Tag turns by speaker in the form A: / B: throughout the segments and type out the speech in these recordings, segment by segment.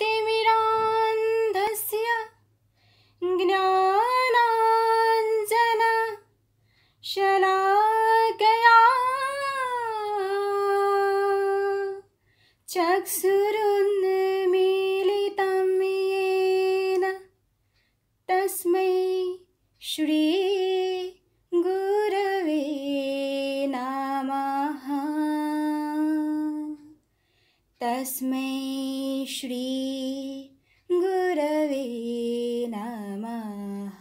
A: तिमिरान्धस्य ज्ञानाञ्जन शलाकया चक्षुरुन्मिलितं येन तस्मै श्री तस्म श्री गुरवे नमः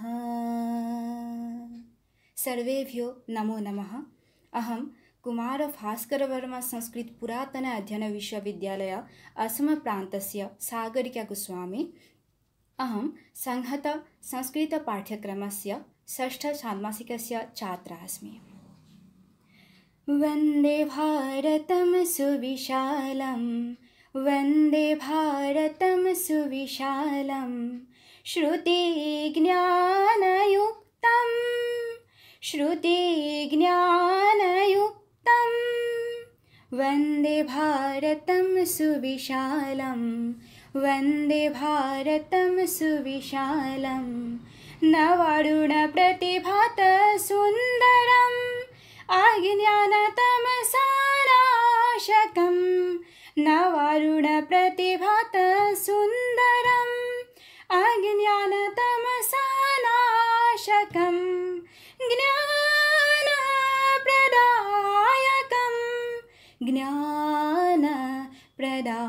A: सर्वेभ्यो नमो नमः अहं कुमारभास्करवर्मा संस्कृतपुरातन अहम संहत संस्कृत पाठ्यक्रम से षष्ठषाण्मासिकस्य छात्रा अस्मि वन्दे भारतं सुविशालं वन्दे भारतं सुविशालं श्रुतिज्ञानयुक्तं श्रुतिज्ञानयुक्तं वन्दे भारतं सुविशालं वन्दे भारतं सुविशालं नवारुणप्रतिभातसुन्दरम् न वरुणप्रतिभात सुन्दरम् अज्ञानतमसानाशकम् ज्ञानप्रदायकं ज्ञानप्रदा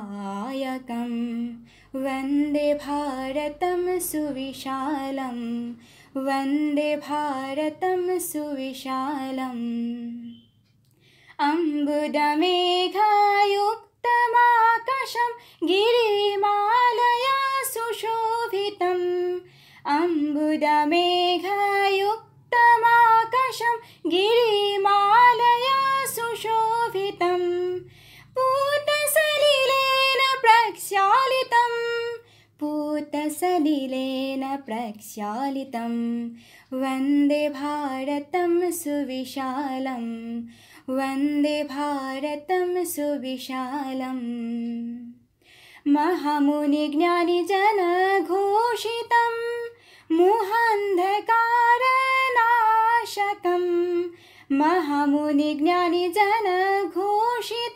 A: वन्दे भारतं सुविशालं वन्दे भारतं सुविशालम् अम्बुदमेघायुक्तमाकाशं गिरिमालया सुशोभितम् अम्बुदमेघा कृतसलिलेन प्रक्षालितं वन्दे भारतं सुविशालम् वन्दे भारतं सुविशालम् महामुनिज्ञानिजनघोषितं ज्ञानीजनघोषितम् महामुनिज्ञानिजनघोषितम्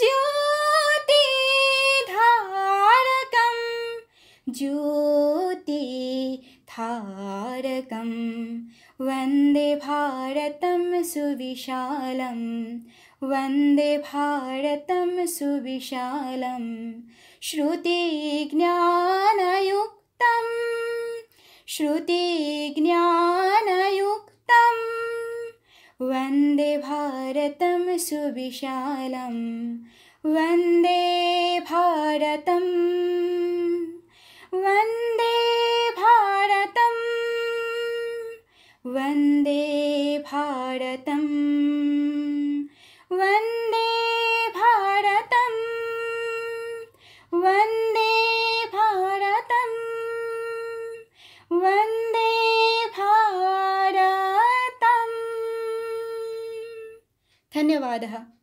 A: ज्योति धारकम् ज्योति धारकम् वन्दे भारतं सुविशालं वन्दे भारतं सुविशालं श्रुतिज्ञानयुक्तम् श्रुतिज्ञानयुक्तं वन्दे भारतम् सुविशालं वन्दे भारतम् वन्दे भारतम् वन्दे भारतम् धन्यवादः